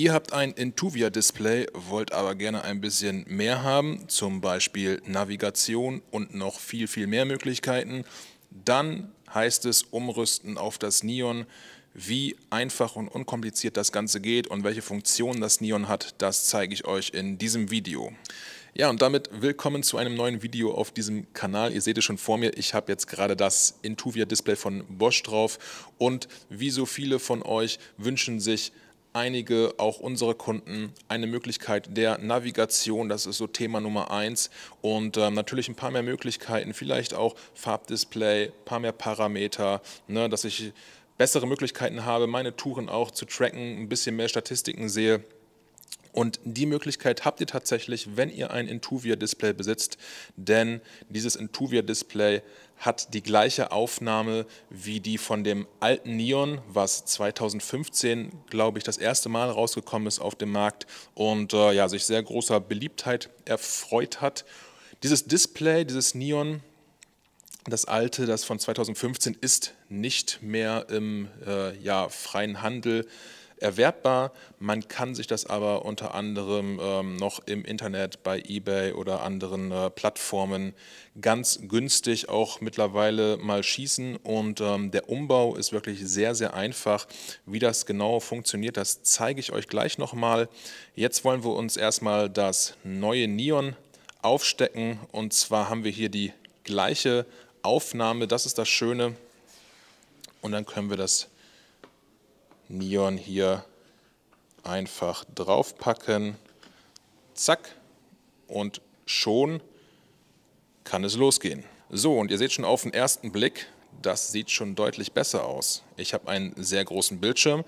Ihr habt ein Intuvia-Display, wollt aber gerne ein bisschen mehr haben, zum Beispiel Navigation und noch viel, viel mehr Möglichkeiten. Dann heißt es umrüsten auf das Neon. Wie einfach und unkompliziert das Ganze geht und welche Funktionen das Neon hat, das zeige ich euch in diesem Video. Ja, und damit willkommen zu einem neuen Video auf diesem Kanal. Ihr seht es schon vor mir, ich habe jetzt gerade das Intuvia-Display von Bosch drauf und wie so viele von euch wünschen sich einige, auch unsere Kunden, eine Möglichkeit der Navigation, das ist so Thema Nummer eins und ähm, natürlich ein paar mehr Möglichkeiten, vielleicht auch Farbdisplay, ein paar mehr Parameter, ne, dass ich bessere Möglichkeiten habe, meine Touren auch zu tracken, ein bisschen mehr Statistiken sehe. Und die Möglichkeit habt ihr tatsächlich, wenn ihr ein Intuvia-Display besitzt, denn dieses Intuvia-Display hat die gleiche Aufnahme wie die von dem alten Neon, was 2015, glaube ich, das erste Mal rausgekommen ist auf dem Markt und äh, ja, sich sehr großer Beliebtheit erfreut hat. Dieses Display, dieses Neon, das alte, das von 2015, ist nicht mehr im äh, ja, freien Handel äh, erwerbbar. Man kann sich das aber unter anderem ähm, noch im Internet bei eBay oder anderen äh, Plattformen ganz günstig auch mittlerweile mal schießen. Und ähm, der Umbau ist wirklich sehr, sehr einfach. Wie das genau funktioniert, das zeige ich euch gleich nochmal. Jetzt wollen wir uns erstmal das neue Neon aufstecken. Und zwar haben wir hier die gleiche Aufnahme. Das ist das Schöne. Und dann können wir das Neon hier einfach draufpacken. Zack. Und schon kann es losgehen. So, und ihr seht schon auf den ersten Blick, das sieht schon deutlich besser aus. Ich habe einen sehr großen Bildschirm,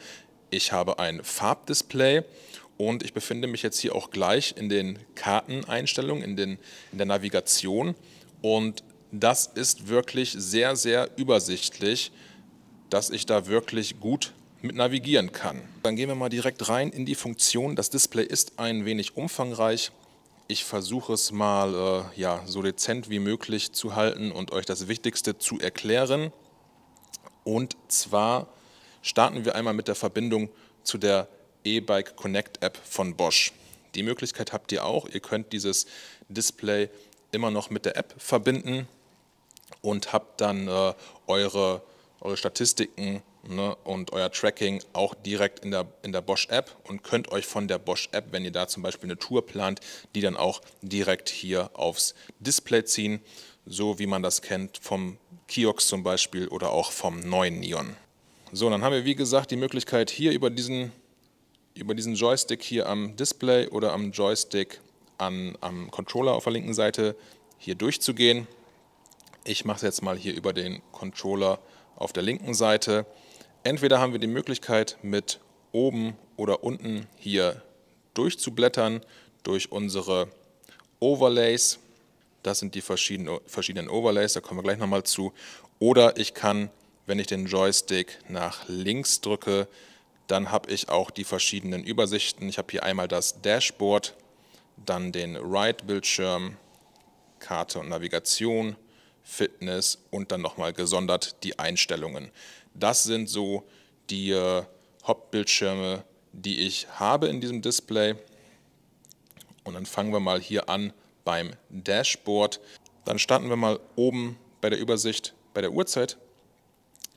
ich habe ein Farbdisplay und ich befinde mich jetzt hier auch gleich in den Karteneinstellungen, in, den, in der Navigation. Und das ist wirklich sehr, sehr übersichtlich, dass ich da wirklich gut mit navigieren kann. Dann gehen wir mal direkt rein in die Funktion. Das Display ist ein wenig umfangreich. Ich versuche es mal äh, ja, so dezent wie möglich zu halten und euch das Wichtigste zu erklären. Und zwar starten wir einmal mit der Verbindung zu der E-Bike Connect App von Bosch. Die Möglichkeit habt ihr auch. Ihr könnt dieses Display immer noch mit der App verbinden und habt dann äh, eure, eure Statistiken ne, und euer Tracking auch direkt in der, in der Bosch-App und könnt euch von der Bosch-App, wenn ihr da zum Beispiel eine Tour plant, die dann auch direkt hier aufs Display ziehen, so wie man das kennt vom Kiox zum Beispiel oder auch vom neuen Neon. So, dann haben wir wie gesagt die Möglichkeit hier über diesen, über diesen Joystick hier am Display oder am Joystick an, am Controller auf der linken Seite hier durchzugehen. Ich mache es jetzt mal hier über den Controller auf der linken Seite. Entweder haben wir die Möglichkeit, mit oben oder unten hier durchzublättern durch unsere Overlays. Das sind die verschiedenen, Overlays, da kommen wir gleich nochmal zu. Oder ich kann, wenn ich den Joystick nach links drücke, dann habe ich auch die verschiedenen Übersichten. Ich habe hier einmal das Dashboard, dann den right bildschirm Karte und Navigation, Fitness und dann nochmal gesondert die Einstellungen. Das sind so die äh, Hauptbildschirme, die ich habe in diesem Display. Und dann fangen wir mal hier an beim Dashboard. Dann starten wir mal oben bei der Übersicht bei der Uhrzeit.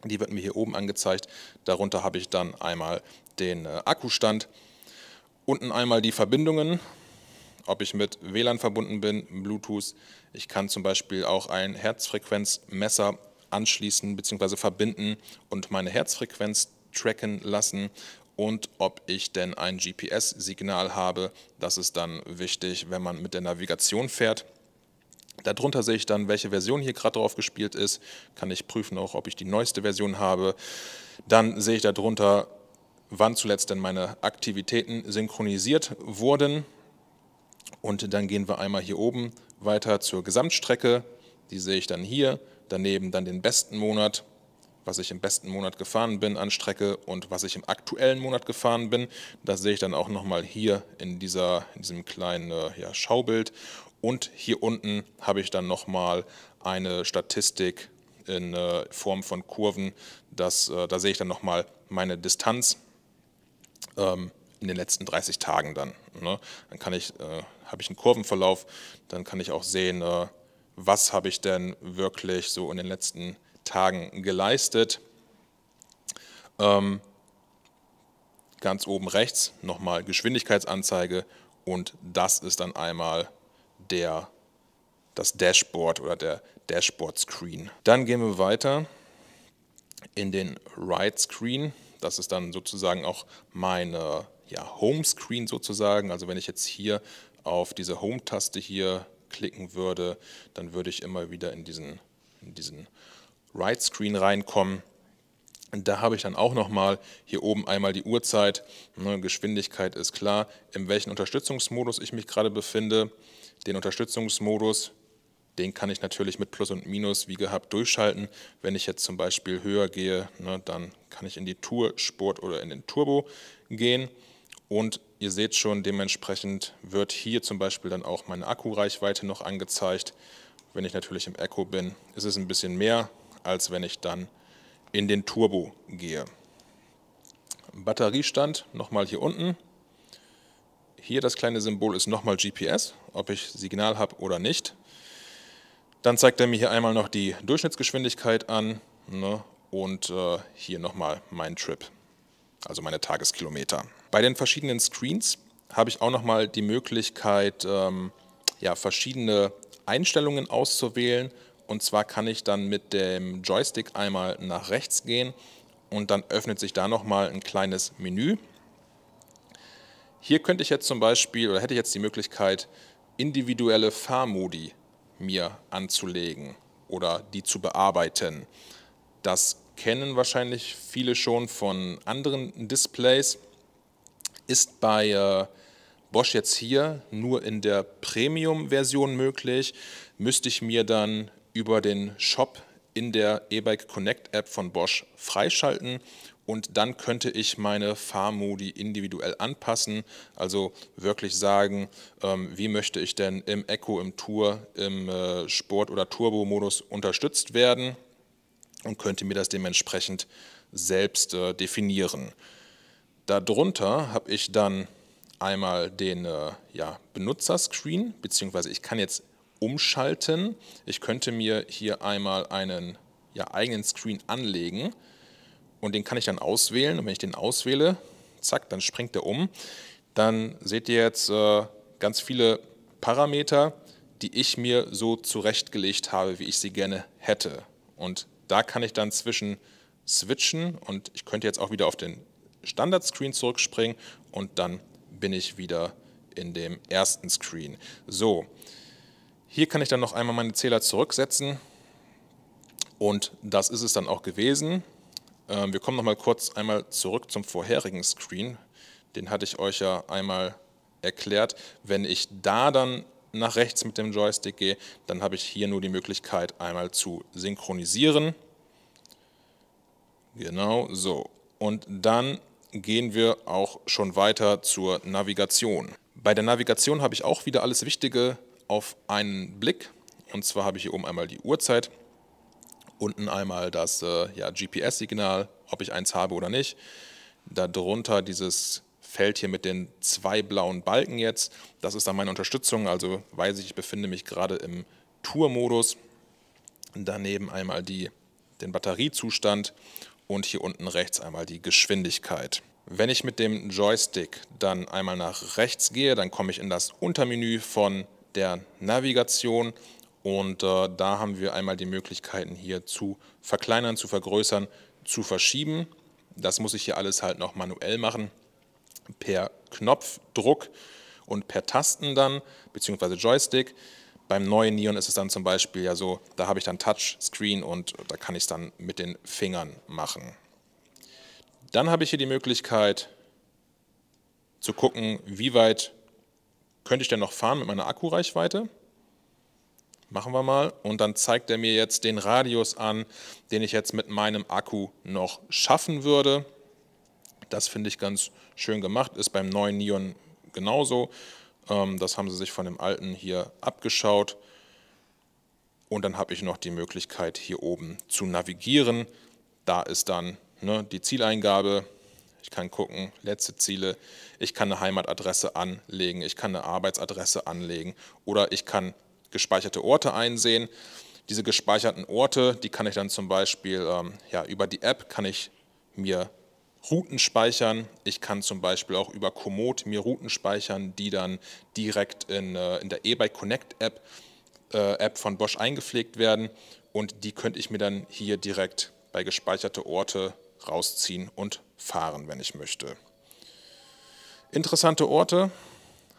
Die wird mir hier oben angezeigt. Darunter habe ich dann einmal den äh, Akkustand, unten einmal die Verbindungen, ob ich mit WLAN verbunden bin, Bluetooth. Ich kann zum Beispiel auch ein Herzfrequenzmesser anschließen bzw. verbinden und meine Herzfrequenz tracken lassen und ob ich denn ein GPS-Signal habe. Das ist dann wichtig, wenn man mit der Navigation fährt. Darunter sehe ich dann, welche Version hier gerade drauf gespielt ist. Kann ich prüfen auch, ob ich die neueste Version habe. Dann sehe ich darunter, wann zuletzt denn meine Aktivitäten synchronisiert wurden. Und dann gehen wir einmal hier oben weiter zur Gesamtstrecke. Die sehe ich dann hier daneben dann den besten Monat, was ich im besten Monat gefahren bin an Strecke und was ich im aktuellen Monat gefahren bin. Das sehe ich dann auch nochmal hier in, dieser, in diesem kleinen äh, ja, Schaubild. Und hier unten habe ich dann nochmal eine Statistik in äh, Form von Kurven. Das, äh, da sehe ich dann nochmal meine Distanz ähm, in den letzten 30 Tagen dann. Ne? Dann kann ich, äh, habe ich einen Kurvenverlauf, dann kann ich auch sehen, äh, was habe ich denn wirklich so in den letzten Tagen geleistet. Ähm, ganz oben rechts nochmal Geschwindigkeitsanzeige und das ist dann einmal der, das Dashboard oder der Dashboard-Screen. Dann gehen wir weiter in den Right-Screen. Das ist dann sozusagen auch meine ja, Home-Screen sozusagen. Also wenn ich jetzt hier auf diese Home-Taste hier klicken würde, dann würde ich immer wieder in diesen, in diesen Right Screen reinkommen. da habe ich dann auch nochmal hier oben einmal die Uhrzeit, ne, Geschwindigkeit ist klar, in welchem Unterstützungsmodus ich mich gerade befinde. Den Unterstützungsmodus, den kann ich natürlich mit Plus und Minus wie gehabt durchschalten. Wenn ich jetzt zum Beispiel höher gehe, ne, dann kann ich in die Tour, Sport oder in den Turbo gehen und Ihr seht schon, dementsprechend wird hier zum Beispiel dann auch meine Akkureichweite noch angezeigt. Wenn ich natürlich im Echo bin, ist es ein bisschen mehr, als wenn ich dann in den Turbo gehe. Batteriestand nochmal hier unten. Hier das kleine Symbol ist nochmal GPS, ob ich Signal habe oder nicht. Dann zeigt er mir hier einmal noch die Durchschnittsgeschwindigkeit an ne, und äh, hier nochmal mein Trip, also meine Tageskilometer. Bei den verschiedenen Screens habe ich auch nochmal die Möglichkeit, ähm, ja, verschiedene Einstellungen auszuwählen. Und zwar kann ich dann mit dem Joystick einmal nach rechts gehen und dann öffnet sich da nochmal ein kleines Menü. Hier könnte ich jetzt zum Beispiel oder hätte ich jetzt die Möglichkeit, individuelle Fahrmodi mir anzulegen oder die zu bearbeiten. Das kennen wahrscheinlich viele schon von anderen Displays ist bei äh, Bosch jetzt hier nur in der Premium-Version möglich. Müsste ich mir dann über den Shop in der E-Bike Connect App von Bosch freischalten und dann könnte ich meine Fahrmodi individuell anpassen, also wirklich sagen, ähm, wie möchte ich denn im Eco, im Tour, im äh, Sport- oder Turbo-Modus unterstützt werden und könnte mir das dementsprechend selbst äh, definieren. Darunter habe ich dann einmal den äh, ja, Benutzerscreen, beziehungsweise ich kann jetzt umschalten. Ich könnte mir hier einmal einen ja, eigenen Screen anlegen und den kann ich dann auswählen. Und wenn ich den auswähle, zack, dann springt er um. Dann seht ihr jetzt äh, ganz viele Parameter, die ich mir so zurechtgelegt habe, wie ich sie gerne hätte. Und da kann ich dann zwischen switchen und ich könnte jetzt auch wieder auf den Standard-Screen zurückspringen und dann bin ich wieder in dem ersten Screen. So, hier kann ich dann noch einmal meine Zähler zurücksetzen und das ist es dann auch gewesen. Ähm, wir kommen noch mal kurz einmal zurück zum vorherigen Screen. Den hatte ich euch ja einmal erklärt. Wenn ich da dann nach rechts mit dem Joystick gehe, dann habe ich hier nur die Möglichkeit einmal zu synchronisieren. Genau so. Und dann gehen wir auch schon weiter zur Navigation. Bei der Navigation habe ich auch wieder alles Wichtige auf einen Blick. Und zwar habe ich hier oben einmal die Uhrzeit, unten einmal das äh, ja, GPS-Signal, ob ich eins habe oder nicht. Darunter dieses Feld hier mit den zwei blauen Balken jetzt. Das ist dann meine Unterstützung, also weiß ich, ich befinde mich gerade im Tour-Modus. Daneben einmal die, den Batteriezustand und hier unten rechts einmal die Geschwindigkeit. Wenn ich mit dem Joystick dann einmal nach rechts gehe, dann komme ich in das Untermenü von der Navigation und äh, da haben wir einmal die Möglichkeiten hier zu verkleinern, zu vergrößern, zu verschieben. Das muss ich hier alles halt noch manuell machen, per Knopfdruck und per Tasten dann, beziehungsweise Joystick. Beim neuen Neon ist es dann zum Beispiel ja so, da habe ich dann Touchscreen und da kann ich es dann mit den Fingern machen. Dann habe ich hier die Möglichkeit zu gucken, wie weit könnte ich denn noch fahren mit meiner Akkureichweite. Machen wir mal. Und dann zeigt er mir jetzt den Radius an, den ich jetzt mit meinem Akku noch schaffen würde. Das finde ich ganz schön gemacht. Ist beim neuen Nion genauso. Ähm, das haben sie sich von dem alten hier abgeschaut. Und dann habe ich noch die Möglichkeit, hier oben zu navigieren. Da ist dann Ne, die Zieleingabe, ich kann gucken, letzte Ziele, ich kann eine Heimatadresse anlegen, ich kann eine Arbeitsadresse anlegen oder ich kann gespeicherte Orte einsehen. Diese gespeicherten Orte, die kann ich dann zum Beispiel ähm, ja, über die App kann ich mir Routen speichern. Ich kann zum Beispiel auch über Komoot mir Routen speichern, die dann direkt in, äh, in der eBay Connect App, äh, App von Bosch eingepflegt werden und die könnte ich mir dann hier direkt bei gespeicherte Orte rausziehen und fahren, wenn ich möchte. Interessante Orte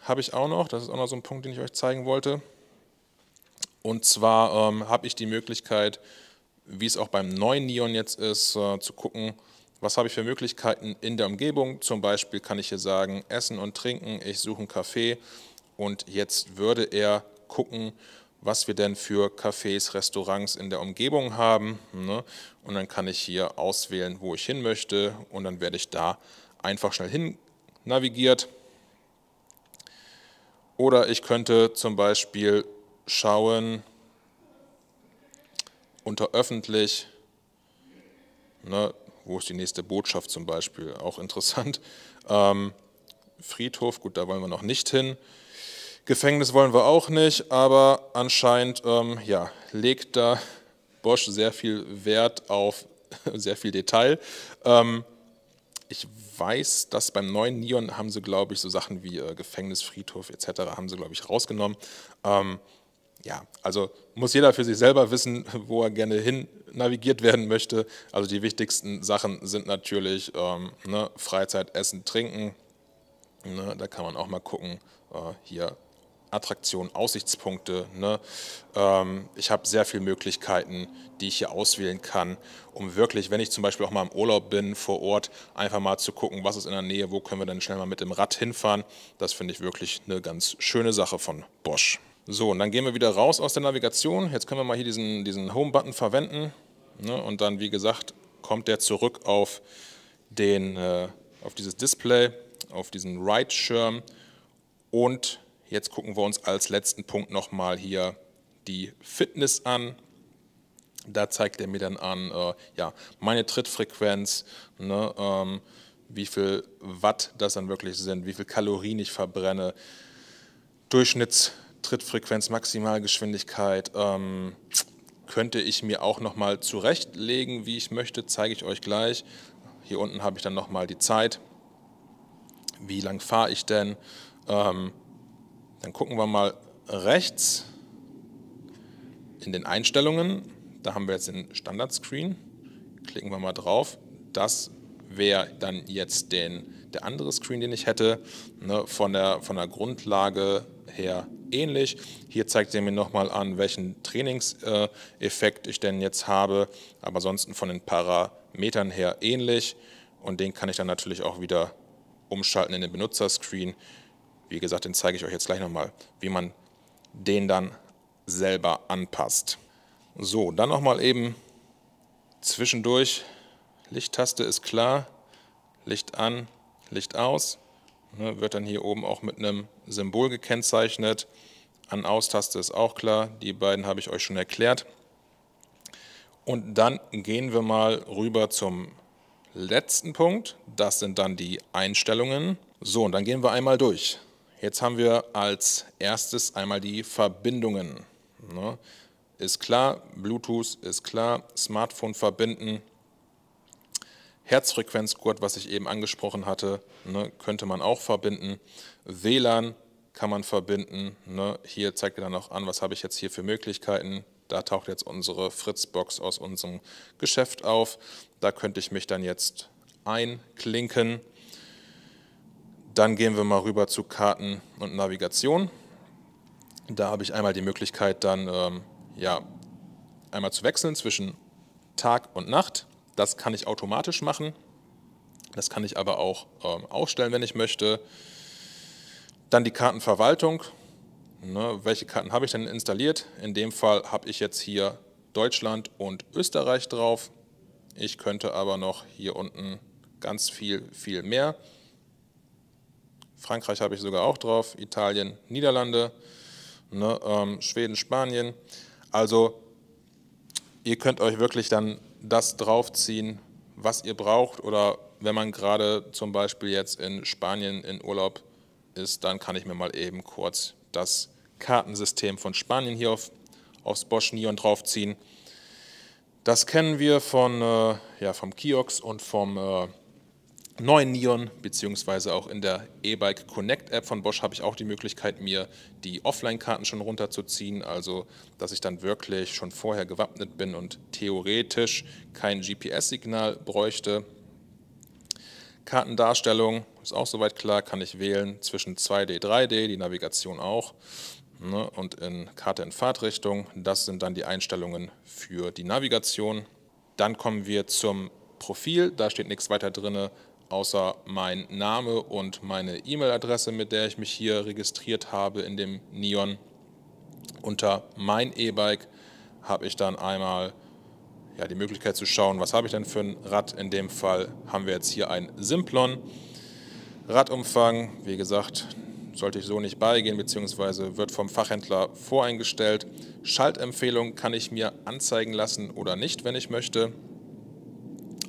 habe ich auch noch. Das ist auch noch so ein Punkt, den ich euch zeigen wollte. Und zwar ähm, habe ich die Möglichkeit, wie es auch beim neuen Neon jetzt ist, äh, zu gucken, was habe ich für Möglichkeiten in der Umgebung. Zum Beispiel kann ich hier sagen, Essen und Trinken, ich suche einen Kaffee Und jetzt würde er gucken, was wir denn für Cafés, Restaurants in der Umgebung haben. Ne? Und dann kann ich hier auswählen, wo ich hin möchte und dann werde ich da einfach schnell hin navigiert. Oder ich könnte zum Beispiel schauen unter öffentlich, ne, wo ist die nächste Botschaft zum Beispiel, auch interessant. Ähm, Friedhof, gut, da wollen wir noch nicht hin. Gefängnis wollen wir auch nicht, aber anscheinend ähm, ja, legt da Bosch sehr viel Wert auf sehr viel Detail. Ähm, ich weiß, dass beim neuen Neon haben sie, glaube ich, so Sachen wie äh, Gefängnis, Friedhof etc. haben sie, glaube ich, rausgenommen. Ähm, ja, also muss jeder für sich selber wissen, wo er gerne hin navigiert werden möchte. Also die wichtigsten Sachen sind natürlich ähm, ne, Freizeit, Essen, Trinken. Ne, da kann man auch mal gucken, äh, hier Attraktionen, Aussichtspunkte. Ne? Ähm, ich habe sehr viele Möglichkeiten, die ich hier auswählen kann, um wirklich, wenn ich zum Beispiel auch mal im Urlaub bin vor Ort, einfach mal zu gucken, was ist in der Nähe, wo können wir dann schnell mal mit dem Rad hinfahren. Das finde ich wirklich eine ganz schöne Sache von Bosch. So, und dann gehen wir wieder raus aus der Navigation. Jetzt können wir mal hier diesen, diesen Home-Button verwenden. Ne? Und dann, wie gesagt, kommt der zurück auf, den, äh, auf dieses Display, auf diesen Ride-Schirm und Jetzt gucken wir uns als letzten Punkt nochmal hier die Fitness an. Da zeigt er mir dann an, äh, ja, meine Trittfrequenz, ne, ähm, wie viel Watt das dann wirklich sind, wie viel Kalorien ich verbrenne, Durchschnittstrittfrequenz, Maximalgeschwindigkeit. Ähm, könnte ich mir auch nochmal zurechtlegen, wie ich möchte, zeige ich euch gleich. Hier unten habe ich dann nochmal die Zeit. Wie lang fahre ich denn? Ähm, dann gucken wir mal rechts in den Einstellungen. Da haben wir jetzt den Standard-Screen. Klicken wir mal drauf. Das wäre dann jetzt den, der andere Screen, den ich hätte. Ne, von, der, von der Grundlage her ähnlich. Hier zeigt er mir nochmal an, welchen Trainingseffekt äh, ich denn jetzt habe, aber ansonsten von den Parametern her ähnlich. Und den kann ich dann natürlich auch wieder umschalten in den Benutzerscreen. Wie gesagt, den zeige ich euch jetzt gleich nochmal, wie man den dann selber anpasst. So, dann nochmal eben zwischendurch. Lichttaste ist klar. Licht an, Licht aus. Ne, wird dann hier oben auch mit einem Symbol gekennzeichnet. An-Aus-Taste ist auch klar. Die beiden habe ich euch schon erklärt. Und dann gehen wir mal rüber zum letzten Punkt. Das sind dann die Einstellungen. So, und dann gehen wir einmal durch. Jetzt haben wir als erstes einmal die Verbindungen. Ne? Ist klar, Bluetooth ist klar, Smartphone verbinden, Herzfrequenzgurt, was ich eben angesprochen hatte, ne, könnte man auch verbinden, WLAN kann man verbinden. Ne? Hier zeigt er dann auch an, was habe ich jetzt hier für Möglichkeiten. Da taucht jetzt unsere Fritzbox aus unserem Geschäft auf. Da könnte ich mich dann jetzt einklinken. Dann gehen wir mal rüber zu Karten und Navigation. Da habe ich einmal die Möglichkeit, dann ähm, ja, einmal zu wechseln zwischen Tag und Nacht. Das kann ich automatisch machen. Das kann ich aber auch ähm, ausstellen, wenn ich möchte. Dann die Kartenverwaltung. Ne, welche Karten habe ich denn installiert? In dem Fall habe ich jetzt hier Deutschland und Österreich drauf. Ich könnte aber noch hier unten ganz viel, viel mehr Frankreich habe ich sogar auch drauf, Italien, Niederlande, ne, ähm, Schweden, Spanien. Also ihr könnt euch wirklich dann das draufziehen, was ihr braucht oder wenn man gerade zum Beispiel jetzt in Spanien in Urlaub ist, dann kann ich mir mal eben kurz das Kartensystem von Spanien hier auf, aufs Bosch Neon draufziehen. Das kennen wir von, äh, ja, vom Kiox und vom äh, neuen Neon beziehungsweise auch in der E-Bike Connect App von Bosch habe ich auch die Möglichkeit, mir die Offline-Karten schon runterzuziehen, also dass ich dann wirklich schon vorher gewappnet bin und theoretisch kein GPS-Signal bräuchte. Kartendarstellung ist auch soweit klar, kann ich wählen zwischen 2D, 3D, die Navigation auch ne, und in Karte in Fahrtrichtung. Das sind dann die Einstellungen für die Navigation. Dann kommen wir zum Profil, da steht nichts weiter drin außer mein Name und meine E-Mail-Adresse, mit der ich mich hier registriert habe in dem Neon. Unter mein E-Bike habe ich dann einmal ja, die Möglichkeit zu schauen, was habe ich denn für ein Rad. In dem Fall haben wir jetzt hier ein Simplon. Radumfang, wie gesagt, sollte ich so nicht beigehen, beziehungsweise wird vom Fachhändler voreingestellt. Schaltempfehlung kann ich mir anzeigen lassen oder nicht, wenn ich möchte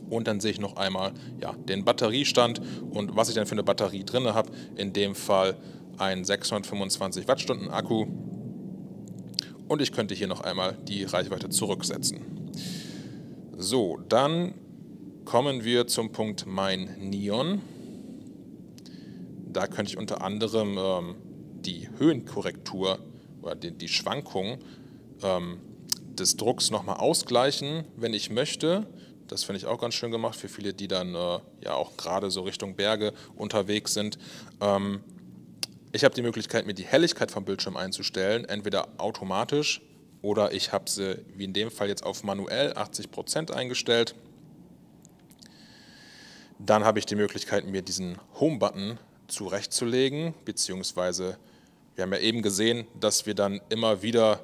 und dann sehe ich noch einmal ja, den Batteriestand und was ich dann für eine Batterie drin habe. In dem Fall ein 625 Wattstunden Akku und ich könnte hier noch einmal die Reichweite zurücksetzen. So, dann kommen wir zum Punkt Mein Neon. Da könnte ich unter anderem ähm, die Höhenkorrektur oder die, die Schwankung ähm, des Drucks nochmal ausgleichen, wenn ich möchte. Das finde ich auch ganz schön gemacht für viele, die dann äh, ja auch gerade so Richtung Berge unterwegs sind. Ähm, ich habe die Möglichkeit, mir die Helligkeit vom Bildschirm einzustellen, entweder automatisch oder ich habe sie, wie in dem Fall jetzt auf manuell 80% eingestellt. Dann habe ich die Möglichkeit, mir diesen Home-Button zurechtzulegen, beziehungsweise wir haben ja eben gesehen, dass wir dann immer wieder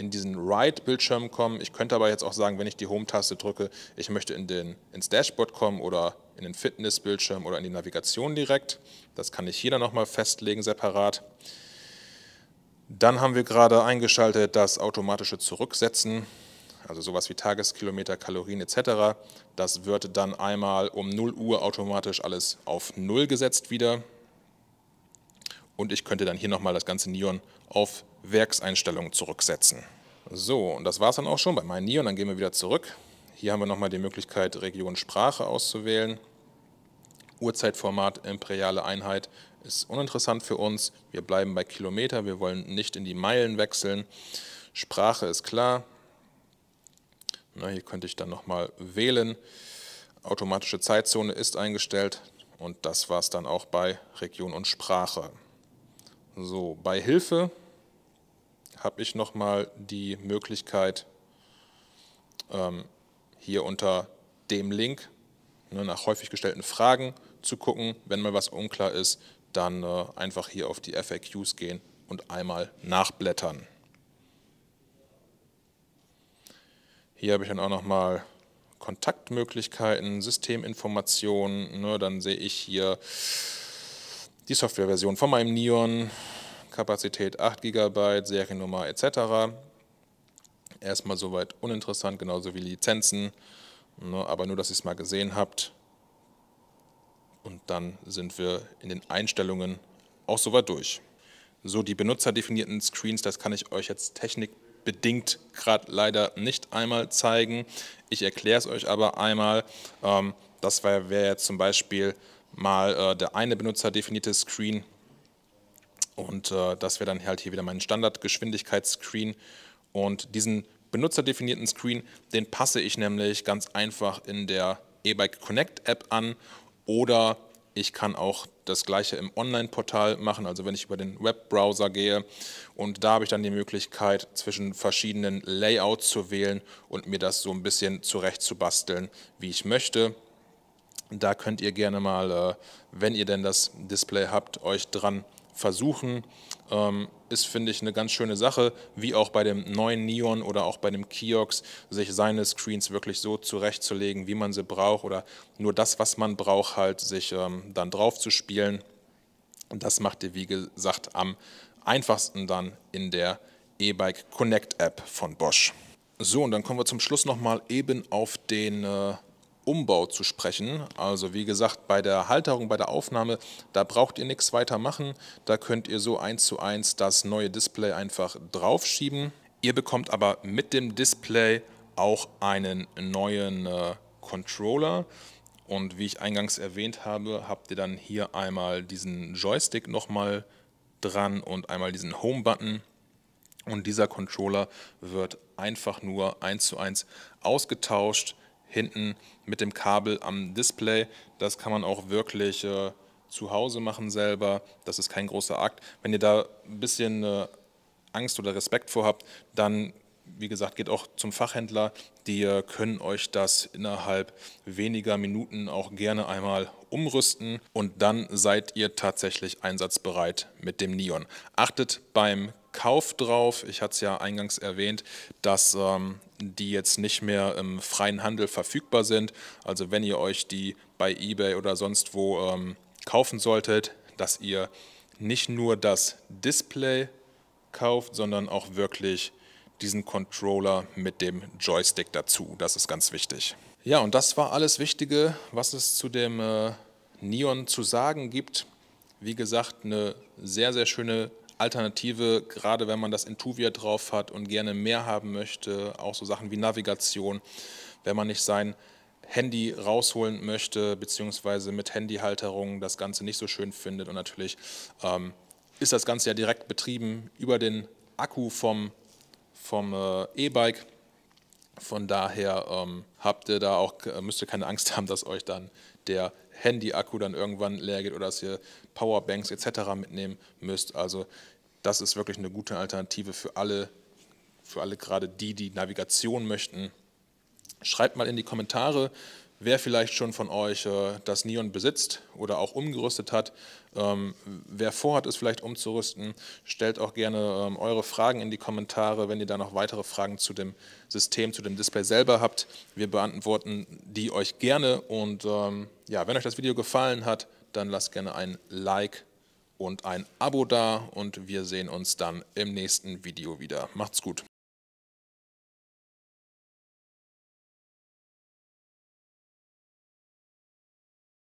in diesen Ride-Bildschirm kommen. Ich könnte aber jetzt auch sagen, wenn ich die Home-Taste drücke, ich möchte in den, ins Dashboard kommen oder in den Fitness-Bildschirm oder in die Navigation direkt. Das kann ich hier dann nochmal festlegen separat. Dann haben wir gerade eingeschaltet das automatische Zurücksetzen, also sowas wie Tageskilometer, Kalorien etc. Das wird dann einmal um 0 Uhr automatisch alles auf 0 gesetzt wieder. Und ich könnte dann hier nochmal das ganze Neon auf Werkseinstellungen zurücksetzen. So, und das war es dann auch schon bei meinen und dann gehen wir wieder zurück. Hier haben wir nochmal die Möglichkeit, Region Sprache auszuwählen. Uhrzeitformat, imperiale Einheit ist uninteressant für uns. Wir bleiben bei Kilometer, wir wollen nicht in die Meilen wechseln. Sprache ist klar. Na, hier könnte ich dann nochmal wählen. Automatische Zeitzone ist eingestellt und das war es dann auch bei Region und Sprache. So, bei Hilfe habe ich nochmal die Möglichkeit, ähm, hier unter dem Link ne, nach häufig gestellten Fragen zu gucken. Wenn mal was unklar ist, dann äh, einfach hier auf die FAQs gehen und einmal nachblättern. Hier habe ich dann auch nochmal Kontaktmöglichkeiten, Systeminformationen. Ne, dann sehe ich hier die Softwareversion von meinem Neon, Kapazität 8 GB, Seriennummer etc. Erstmal soweit uninteressant, genauso wie Lizenzen. Ne, aber nur, dass ihr es mal gesehen habt. Und dann sind wir in den Einstellungen auch soweit durch. So, die benutzerdefinierten Screens, das kann ich euch jetzt technikbedingt gerade leider nicht einmal zeigen. Ich erkläre es euch aber einmal. Ähm, das wäre wär jetzt zum Beispiel mal äh, der eine benutzerdefinierte Screen, und äh, das wäre dann halt hier wieder mein Standardgeschwindigkeitsscreen. Und diesen benutzerdefinierten Screen, den passe ich nämlich ganz einfach in der E-Bike Connect App an oder ich kann auch das gleiche im Online-Portal machen, also wenn ich über den Webbrowser gehe und da habe ich dann die Möglichkeit zwischen verschiedenen Layouts zu wählen und mir das so ein bisschen zurechtzubasteln, wie ich möchte. Da könnt ihr gerne mal, äh, wenn ihr denn das Display habt, euch dran versuchen, ähm, ist, finde ich, eine ganz schöne Sache, wie auch bei dem neuen Neon oder auch bei dem Kiox, sich seine Screens wirklich so zurechtzulegen, wie man sie braucht oder nur das, was man braucht, halt sich ähm, dann drauf zu spielen. Und das macht ihr, wie gesagt, am einfachsten dann in der E-Bike Connect App von Bosch. So, und dann kommen wir zum Schluss nochmal eben auf den äh, Umbau zu sprechen. Also wie gesagt, bei der Halterung, bei der Aufnahme, da braucht ihr nichts weiter machen. Da könnt ihr so eins zu eins das neue Display einfach draufschieben. Ihr bekommt aber mit dem Display auch einen neuen äh, Controller. Und wie ich eingangs erwähnt habe, habt ihr dann hier einmal diesen Joystick nochmal dran und einmal diesen Home-Button. Und dieser Controller wird einfach nur eins zu eins ausgetauscht hinten mit dem Kabel am Display. Das kann man auch wirklich äh, zu Hause machen selber. Das ist kein großer Akt. Wenn ihr da ein bisschen äh, Angst oder Respekt vor habt, dann wie gesagt, geht auch zum Fachhändler. Die äh, können euch das innerhalb weniger Minuten auch gerne einmal umrüsten und dann seid ihr tatsächlich einsatzbereit mit dem Neon. Achtet beim Kauf drauf. Ich hatte es ja eingangs erwähnt, dass ähm, die jetzt nicht mehr im freien Handel verfügbar sind. Also wenn ihr euch die bei eBay oder sonst wo ähm, kaufen solltet, dass ihr nicht nur das Display kauft, sondern auch wirklich diesen Controller mit dem Joystick dazu. Das ist ganz wichtig. Ja, und das war alles Wichtige, was es zu dem äh, Neon zu sagen gibt. Wie gesagt, eine sehr, sehr schöne Alternative, gerade wenn man das Intuvia drauf hat und gerne mehr haben möchte, auch so Sachen wie Navigation, wenn man nicht sein Handy rausholen möchte, beziehungsweise mit Handyhalterung das Ganze nicht so schön findet. Und natürlich ähm, ist das Ganze ja direkt betrieben über den Akku vom, vom äh, E-Bike. Von daher ähm, habt ihr da auch, äh, müsst ihr keine Angst haben, dass euch dann der Handy-Akku dann irgendwann leer geht oder dass ihr Powerbanks etc. mitnehmen müsst. Also das ist wirklich eine gute Alternative für alle, für alle gerade die, die Navigation möchten. Schreibt mal in die Kommentare, wer vielleicht schon von euch äh, das Neon besitzt oder auch umgerüstet hat, ähm, wer vorhat, es vielleicht umzurüsten, stellt auch gerne ähm, eure Fragen in die Kommentare, wenn ihr da noch weitere Fragen zu dem System, zu dem Display selber habt. Wir beantworten die euch gerne und ähm, ja, wenn euch das Video gefallen hat, dann lasst gerne ein Like und ein Abo da und wir sehen uns dann im nächsten Video wieder. Macht's gut.